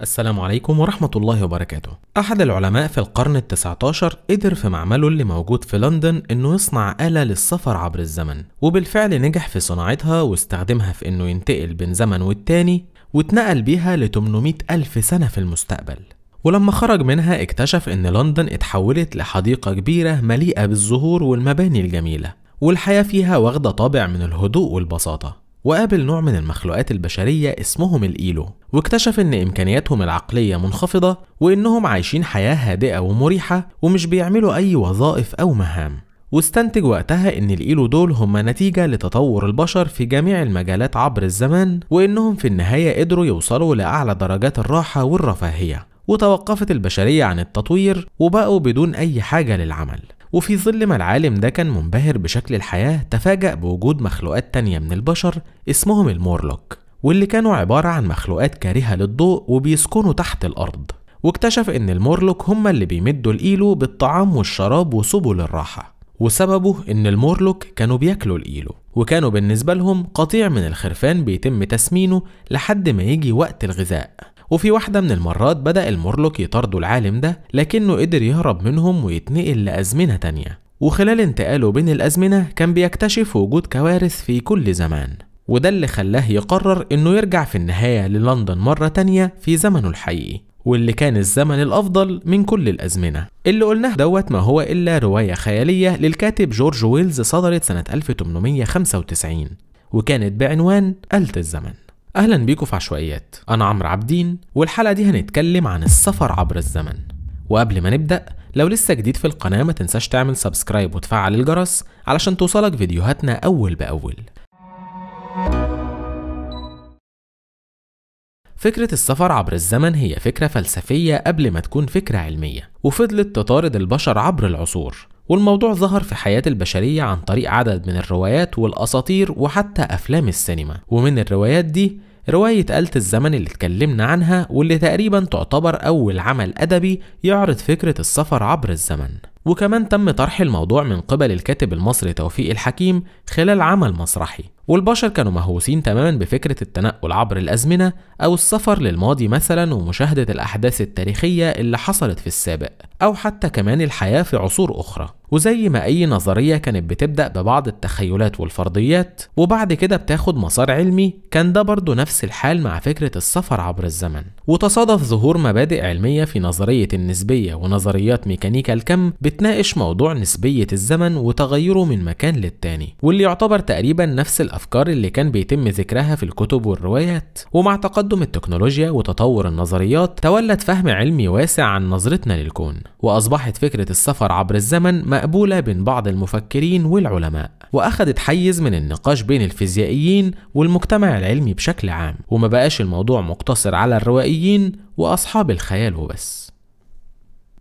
السلام عليكم ورحمة الله وبركاته أحد العلماء في القرن التسعة عشر قدر في معمله اللي موجود في لندن إنه يصنع آلة للسفر عبر الزمن وبالفعل نجح في صناعتها واستخدمها في إنه ينتقل بين زمن والتاني واتنقل بيها ل 800 ألف سنة في المستقبل ولما خرج منها اكتشف إن لندن اتحولت لحديقة كبيرة مليئة بالزهور والمباني الجميلة والحياة فيها واخدة طابع من الهدوء والبساطة وقابل نوع من المخلوقات البشرية اسمهم الإيلو واكتشف إن إمكانياتهم العقلية منخفضة وإنهم عايشين حياة هادئة ومريحة ومش بيعملوا أي وظائف أو مهام واستنتج وقتها إن الإيلو دول هم نتيجة لتطور البشر في جميع المجالات عبر الزمان وإنهم في النهاية قدروا يوصلوا لأعلى درجات الراحة والرفاهية وتوقفت البشرية عن التطوير وبقوا بدون أي حاجة للعمل وفي ظل ما العالم ده كان منبهر بشكل الحياة تفاجأ بوجود مخلوقات تانية من البشر اسمهم المورلوك واللي كانوا عبارة عن مخلوقات كارهة للضوء وبيسكنوا تحت الأرض واكتشف إن المورلوك هم اللي بيمدوا الإيلو بالطعام والشراب وسبل الراحة وسببه إن المورلوك كانوا بياكلوا الإيلو وكانوا بالنسبة لهم قطيع من الخرفان بيتم تسمينه لحد ما يجي وقت الغذاء وفي واحدة من المرات بدأ المورلوك يطاردوا العالم ده لكنه قدر يهرب منهم ويتنقل لأزمنة تانية وخلال انتقاله بين الأزمنة كان بيكتشف وجود كوارث في كل زمان وده اللي خلاه يقرر انه يرجع في النهاية للندن مرة تانية في زمنه الحقيقي واللي كان الزمن الأفضل من كل الأزمنة اللي قلناه دوت ما هو إلا رواية خيالية للكاتب جورج ويلز صدرت سنة 1895 وكانت بعنوان آلة الزمن اهلا بيكم في عشوائيات انا عمرو عابدين والحلقه دي هنتكلم عن السفر عبر الزمن وقبل ما نبدا لو لسه جديد في القناه ما تنساش تعمل سبسكرايب وتفعل الجرس علشان توصلك فيديوهاتنا اول باول فكرة السفر عبر الزمن هي فكرة فلسفية قبل ما تكون فكرة علمية، وفضلت تطارد البشر عبر العصور، والموضوع ظهر في حياة البشرية عن طريق عدد من الروايات والأساطير وحتى أفلام السينما، ومن الروايات دي رواية آلة الزمن اللي اتكلمنا عنها واللي تقريبا تعتبر أول عمل أدبي يعرض فكرة السفر عبر الزمن وكمان تم طرح الموضوع من قبل الكاتب المصري توفيق الحكيم خلال عمل مسرحي والبشر كانوا مهووسين تماما بفكرة التنقل عبر الأزمنة أو السفر للماضي مثلا ومشاهدة الأحداث التاريخية اللي حصلت في السابق أو حتى كمان الحياة في عصور أخرى وزي ما أي نظرية كانت بتبدأ ببعض التخيلات والفرضيات وبعد كده بتاخد مسار علمي كان ده برضه نفس الحال مع فكرة السفر عبر الزمن وتصادف ظهور مبادئ علمية في نظرية النسبية ونظريات ميكانيكا الكم بتناقش موضوع نسبية الزمن وتغيره من مكان للتاني واللي يعتبر تقريبا نفس الأفكار اللي كان بيتم ذكرها في الكتب والروايات ومع تقدم التكنولوجيا وتطور النظريات تولد فهم علمي واسع عن نظرتنا للكون وأصبحت فكرة السفر عبر الزمن مقبولة بين بعض المفكرين والعلماء وأخذت حيز من النقاش بين الفيزيائيين والمجتمع العلمي بشكل عام وما بقاش الموضوع مقتصر على الروائيين وأصحاب الخيال وبس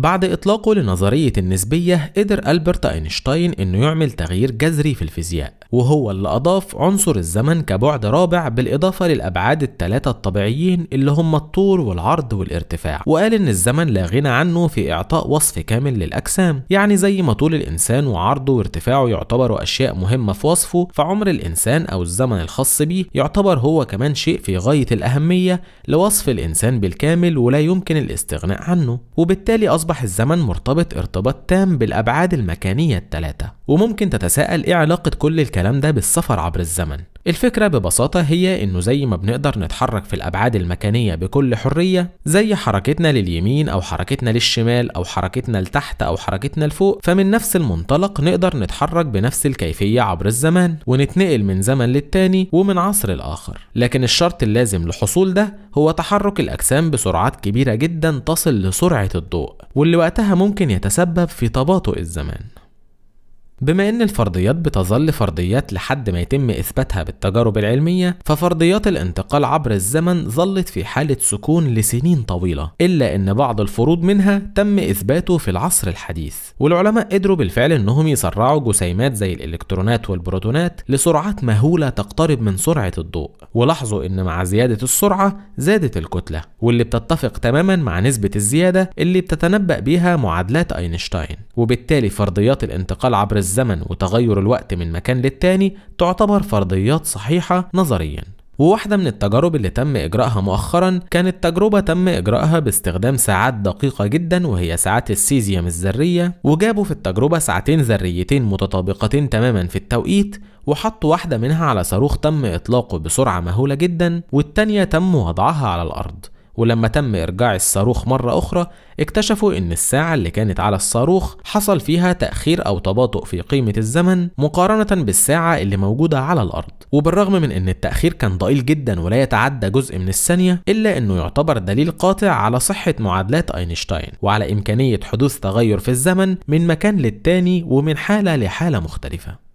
بعد إطلاقه لنظرية النسبية قدر ألبرت أينشتاين إنه يعمل تغيير جذري في الفيزياء وهو اللي أضاف عنصر الزمن كبعد رابع بالإضافة للأبعاد الثلاثة الطبيعيين اللي هم الطول والعرض والارتفاع وقال إن الزمن لا غنى عنه في إعطاء وصف كامل للأجسام يعني زي ما طول الإنسان وعرضه وارتفاعه يعتبروا أشياء مهمة في وصفه فعمر الإنسان أو الزمن الخاص بيه يعتبر هو كمان شيء في غاية الأهمية لوصف الإنسان بالكامل ولا يمكن الاستغناء عنه وبالتالي أصبح أصبح الزمن مرتبط ارتباط تام بالأبعاد المكانية الثلاثة وممكن تتساءل إيه علاقة كل الكلام ده بالسفر عبر الزمن الفكرة ببساطة هي إنه زي ما بنقدر نتحرك في الأبعاد المكانية بكل حرية زي حركتنا لليمين أو حركتنا للشمال أو حركتنا لتحت أو حركتنا لفوق فمن نفس المنطلق نقدر نتحرك بنفس الكيفية عبر الزمان ونتنقل من زمن للتاني ومن عصر لآخر لكن الشرط اللازم لحصول ده هو تحرك الأجسام بسرعات كبيرة جدا تصل لسرعة الضوء واللي وقتها ممكن يتسبب في تباطؤ الزمان بما ان الفرضيات بتظل فرضيات لحد ما يتم اثباتها بالتجارب العلميه ففرضيات الانتقال عبر الزمن ظلت في حاله سكون لسنين طويله الا ان بعض الفروض منها تم اثباته في العصر الحديث والعلماء قدروا بالفعل انهم يسرعوا جسيمات زي الالكترونات والبروتونات لسرعات مهوله تقترب من سرعه الضوء ولاحظوا ان مع زياده السرعه زادت الكتله واللي بتتفق تماما مع نسبه الزياده اللي بتتنبأ بيها معادلات اينشتاين وبالتالي فرضيات الانتقال عبر الزمن الزمن وتغير الوقت من مكان للتاني تعتبر فرضيات صحيحة نظريا وواحدة من التجارب اللي تم إجراءها مؤخرا كانت تجربة تم إجراءها باستخدام ساعات دقيقة جدا وهي ساعات السيزيوم الذرية وجابوا في التجربة ساعتين ذريتين متطابقتين تماما في التوقيت وحطوا واحدة منها على صاروخ تم إطلاقه بسرعة مهولة جدا والتانية تم وضعها على الأرض ولما تم إرجاع الصاروخ مرة أخرى اكتشفوا إن الساعة اللي كانت على الصاروخ حصل فيها تأخير أو تباطؤ في قيمة الزمن مقارنة بالساعة اللي موجودة على الأرض وبالرغم من إن التأخير كان ضئيل جدا ولا يتعدى جزء من الثانية إلا إنه يعتبر دليل قاطع على صحة معادلات أينشتاين وعلى إمكانية حدوث تغير في الزمن من مكان للتاني ومن حالة لحالة مختلفة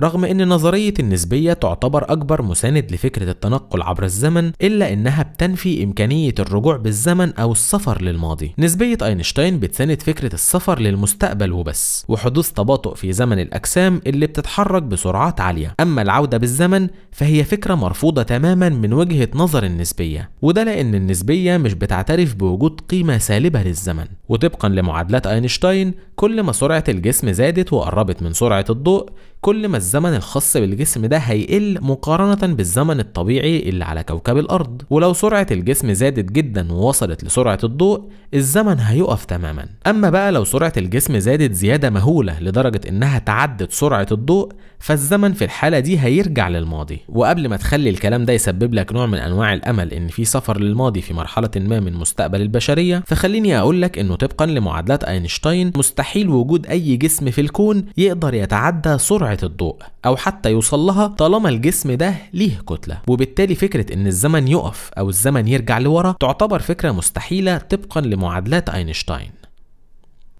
رغم أن نظرية النسبية تعتبر أكبر مساند لفكرة التنقل عبر الزمن إلا أنها بتنفي إمكانية الرجوع بالزمن أو السفر للماضي نسبية أينشتاين بتساند فكرة السفر للمستقبل وبس وحدوث تباطؤ في زمن الأجسام اللي بتتحرك بسرعات عالية أما العودة بالزمن فهي فكرة مرفوضة تماما من وجهة نظر النسبية وده لأن النسبية مش بتعترف بوجود قيمة سالبة للزمن وطبقا لمعادلات أينشتاين كل ما سرعة الجسم زادت وقربت من سرعة الضوء كل ما الزمن الخاص بالجسم ده هيقل مقارنة بالزمن الطبيعي اللي على كوكب الأرض ولو سرعة الجسم زادت جدا ووصلت لسرعة الضوء الزمن هيقف تماما أما بقى لو سرعة الجسم زادت زيادة مهولة لدرجة إنها تعدت سرعة الضوء فالزمن في الحالة دي هيرجع للماضي وقبل ما تخلي الكلام ده يسبب لك نوع من أنواع الأمل إن في سفر للماضي في مرحلة ما من مستقبل البشرية فخليني أقول لك إنه طبقا لمعادلات أينشتاين مستحيل وجود أي جسم في الكون يقدر يتعدى سرعة الضوء أو حتى يوصل لها طالما الجسم ده ليه كتلة وبالتالي فكرة إن الزمن يقف أو الزمن يرجع لورا تعتبر فكرة مستحيلة طبقا لمعادلات أينشتاين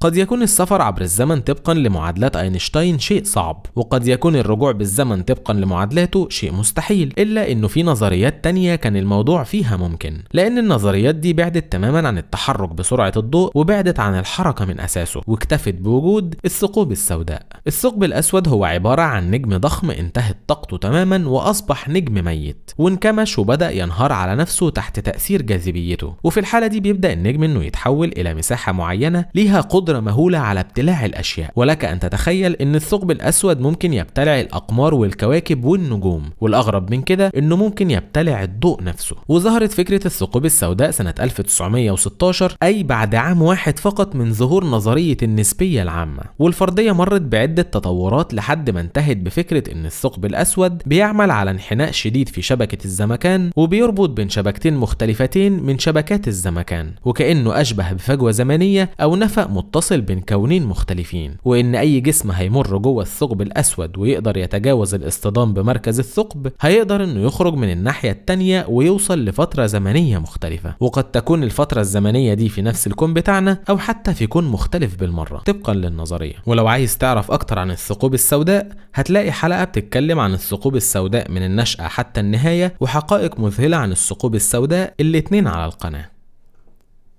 قد يكون السفر عبر الزمن طبقا لمعادلات أينشتاين شيء صعب وقد يكون الرجوع بالزمن طبقا لمعادلاته شيء مستحيل إلا أنه في نظريات تانية كان الموضوع فيها ممكن لأن النظريات دي بعدت تماما عن التحرك بسرعة الضوء وبعدت عن الحركة من أساسه واكتفت بوجود الثقوب السوداء الثقب الأسود هو عبارة عن نجم ضخم انتهت طاقته تماما وأصبح نجم ميت وانكمش وبدأ ينهار على نفسه تحت تأثير جاذبيته وفي الحالة دي بيبدأ النجم أنه يتحول إلى مساحة معينة ليها قدرة قدرة مهولة على ابتلاع الأشياء ولك أن تتخيل أن الثقب الأسود ممكن يبتلع الأقمار والكواكب والنجوم والأغرب من كده أنه ممكن يبتلع الضوء نفسه وظهرت فكرة الثقوب السوداء سنة 1916 أي بعد عام واحد فقط من ظهور نظرية النسبية العامة والفرضية مرت بعدة تطورات لحد ما انتهت بفكرة أن الثقب الأسود بيعمل على انحناء شديد في شبكة الزمكان وبيربط بين شبكتين مختلفتين من شبكات الزمكان وكأنه أشبه بفجوة زمنية أو نفق متصل متصل بين كونين مختلفين وإن أي جسم هيمر جوه الثقب الأسود ويقدر يتجاوز الاصطدام بمركز الثقب هيقدر إنه يخرج من الناحية التانية ويوصل لفترة زمنية مختلفة وقد تكون الفترة الزمنية دي في نفس الكون بتاعنا أو حتى في كون مختلف بالمرة طبقا للنظرية ولو عايز تعرف أكتر عن الثقوب السوداء هتلاقي حلقة بتتكلم عن الثقوب السوداء من النشأة حتى النهاية وحقائق مذهلة عن الثقوب السوداء الاتنين على القناة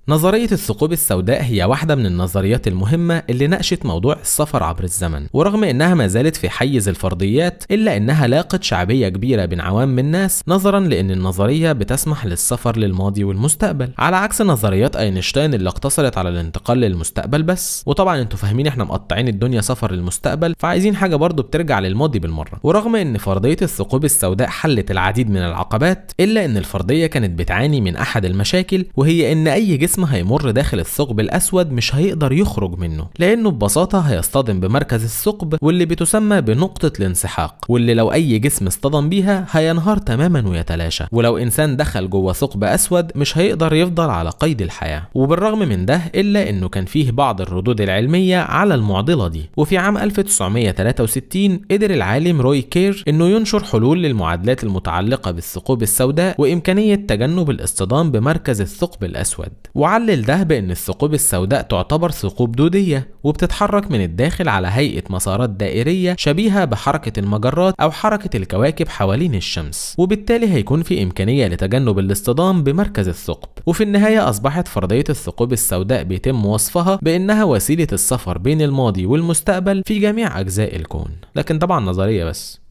نظرية الثقوب السوداء هي واحدة من النظريات المهمة اللي ناقشت موضوع السفر عبر الزمن، ورغم إنها ما زالت في حيز الفرضيات إلا إنها لاقت شعبية كبيرة بين عوام الناس نظرا لأن النظرية بتسمح للسفر للماضي والمستقبل، على عكس نظريات أينشتاين اللي اقتصرت على الانتقال للمستقبل بس، وطبعا أنتوا فاهمين إحنا مقطعين الدنيا سفر للمستقبل فعايزين حاجة برضه بترجع للماضي بالمرة، ورغم إن فرضية الثقوب السوداء حلت العديد من العقبات، إلا إن الفرضية كانت بتعاني من أحد المشاكل وهي إن أي جسم الجسم هيمر داخل الثقب الأسود مش هيقدر يخرج منه لأنه ببساطة هيصطدم بمركز الثقب واللي بتسمى بنقطة الانسحاق واللي لو أي جسم اصطدم بيها هينهار تماما ويتلاشى ولو إنسان دخل جوه ثقب أسود مش هيقدر يفضل على قيد الحياة وبالرغم من ده إلا إنه كان فيه بعض الردود العلمية على المعضلة دي وفي عام 1963 قدر العالم روي كير إنه ينشر حلول للمعادلات المتعلقة بالثقوب السوداء وإمكانية تجنب الاصطدام بمركز الثقب الأسود وعلل ده بأن الثقوب السوداء تعتبر ثقوب دودية وبتتحرك من الداخل على هيئة مسارات دائرية شبيهة بحركة المجرات أو حركة الكواكب حوالين الشمس وبالتالي هيكون في إمكانية لتجنب الاصطدام بمركز الثقب وفي النهاية أصبحت فرضية الثقوب السوداء بيتم وصفها بأنها وسيلة السفر بين الماضي والمستقبل في جميع أجزاء الكون لكن طبعا نظرية بس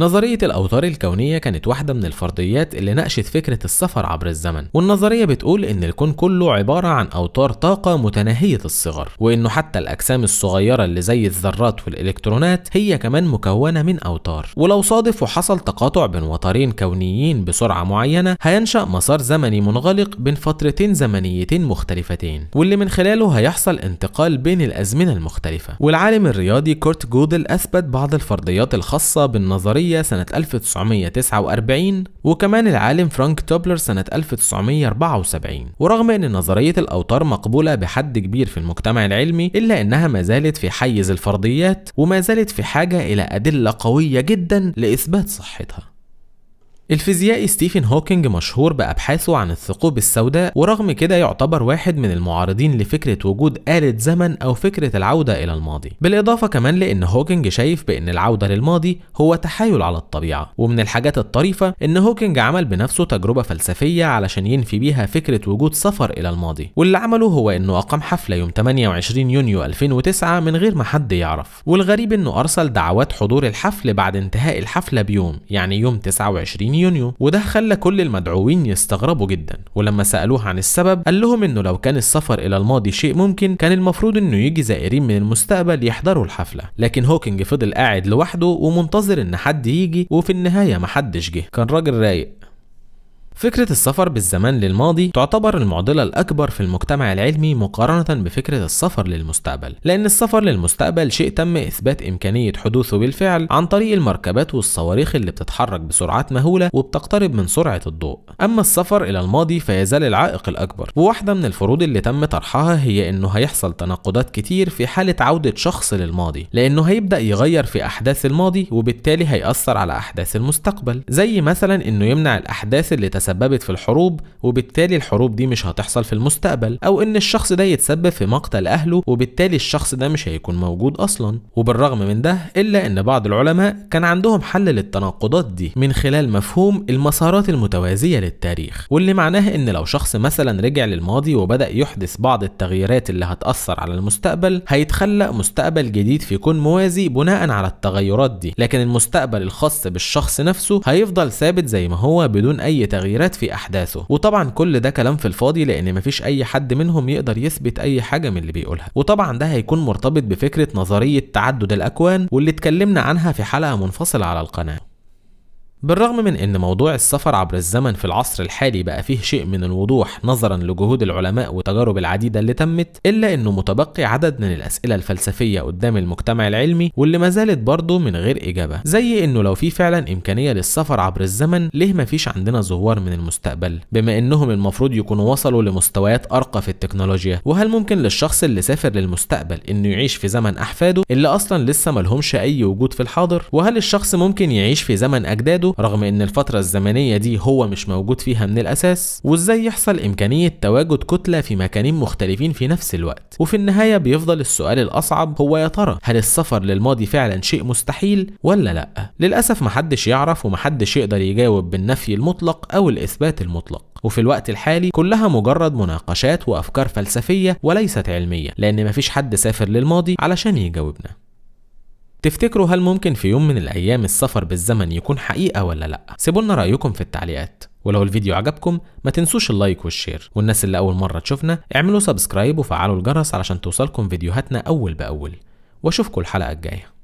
نظرية الأوتار الكونية كانت واحدة من الفرضيات اللي ناقشت فكرة السفر عبر الزمن، والنظرية بتقول إن الكون كله عبارة عن أوتار طاقة متناهية الصغر، وإنه حتى الأجسام الصغيرة اللي زي الذرات والإلكترونات هي كمان مكونة من أوتار، ولو صادف وحصل تقاطع بين وترين كونيين بسرعة معينة هينشأ مسار زمني منغلق بين فترتين زمنيتين مختلفتين، واللي من خلاله هيحصل انتقال بين الأزمنة المختلفة، والعالم الرياضي كورت جودل أثبت بعض الفرضيات الخاصة بالنظرية الدولية سنة 1949 وكمان العالم فرانك توبلر سنة 1974 ورغم أن نظرية الأوتار مقبولة بحد كبير في المجتمع العلمي إلا أنها ما زالت في حيز الفرضيات وما زالت في حاجة إلى أدلة قوية جدا لإثبات صحتها الفيزيائي ستيفن هوكينج مشهور بأبحاثه عن الثقوب السوداء ورغم كده يعتبر واحد من المعارضين لفكرة وجود آلة زمن أو فكرة العودة إلى الماضي بالإضافة كمان لأن هوكينج شايف بأن العودة للماضي هو تحايل على الطبيعة ومن الحاجات الطريفة أن هوكينج عمل بنفسه تجربة فلسفية علشان ينفي بيها فكرة وجود سفر إلى الماضي واللي عمله هو أنه أقام حفلة يوم 28 يونيو 2009 من غير ما حد يعرف والغريب أنه أرسل دعوات حضور الحفل بعد انتهاء الحفلة بيوم يعني يوم 29 يونيو وده خلى كل المدعوين يستغربوا جدا ولما سألوه عن السبب قال لهم انه لو كان السفر الى الماضي شيء ممكن كان المفروض انه يجي زائرين من المستقبل يحضروا الحفلة لكن هوكينج فضل قاعد لوحده ومنتظر ان حد يجي وفي النهاية محدش جه كان راجل رايق فكرة السفر بالزمان للماضي تعتبر المعضلة الأكبر في المجتمع العلمي مقارنة بفكرة السفر للمستقبل، لأن السفر للمستقبل شيء تم إثبات إمكانية حدوثه بالفعل عن طريق المركبات والصواريخ اللي بتتحرك بسرعات مهولة وبتقترب من سرعة الضوء، أما السفر إلى الماضي فيزال العائق الأكبر، وواحدة من الفروض اللي تم طرحها هي إنه هيحصل تناقضات كتير في حالة عودة شخص للماضي، لأنه هيبدأ يغير في أحداث الماضي وبالتالي هيأثر على أحداث المستقبل، زي مثلا إنه يمنع الأحداث اللي تسببت في الحروب وبالتالي الحروب دي مش هتحصل في المستقبل او ان الشخص ده يتسبب في مقتل اهله وبالتالي الشخص ده مش هيكون موجود اصلا وبالرغم من ده الا ان بعض العلماء كان عندهم حل للتناقضات دي من خلال مفهوم المسارات المتوازيه للتاريخ واللي معناه ان لو شخص مثلا رجع للماضي وبدا يحدث بعض التغييرات اللي هتاثر على المستقبل هيتخلق مستقبل جديد في كون موازي بناء على التغيرات دي لكن المستقبل الخاص بالشخص نفسه هيفضل ثابت زي ما هو بدون اي تغيير تغييرات في أحداثه وطبعا كل ده كلام في الفاضي لأن مفيش أي حد منهم يقدر يثبت أي حاجة من اللي بيقولها وطبعا ده هيكون مرتبط بفكرة نظرية تعدد الأكوان واللي اتكلمنا عنها في حلقة منفصلة على القناة بالرغم من ان موضوع السفر عبر الزمن في العصر الحالي بقى فيه شيء من الوضوح نظرا لجهود العلماء والتجارب العديده اللي تمت الا انه متبقي عدد من الاسئله الفلسفيه قدام المجتمع العلمي واللي ما زالت برضه من غير اجابه زي انه لو في فعلا امكانيه للسفر عبر الزمن ليه ما فيش عندنا زوار من المستقبل بما انهم المفروض يكونوا وصلوا لمستويات ارقى في التكنولوجيا وهل ممكن للشخص اللي سافر للمستقبل انه يعيش في زمن احفاده اللي اصلا لسه ملهمش اي وجود في الحاضر وهل الشخص ممكن يعيش في زمن اجداده عنده رغم ان الفترة الزمنية دي هو مش موجود فيها من الاساس وازاي يحصل امكانية تواجد كتلة في مكانين مختلفين في نفس الوقت وفي النهاية بيفضل السؤال الاصعب هو يا ترى هل السفر للماضي فعلا شيء مستحيل ولا لا للاسف محدش يعرف ومحدش يقدر يجاوب بالنفي المطلق او الاثبات المطلق وفي الوقت الحالي كلها مجرد مناقشات وافكار فلسفيه وليست علميه لان مفيش حد سافر للماضي علشان يجاوبنا تفتكروا هل ممكن في يوم من الأيام السفر بالزمن يكون حقيقة ولا لأ؟ سيبولنا رأيكم في التعليقات ولو الفيديو عجبكم ما تنسوش اللايك والشير والناس اللي أول مرة تشوفنا اعملوا سبسكرايب وفعلوا الجرس علشان توصلكم فيديوهاتنا أول بأول وأشوفكم الحلقة الجاية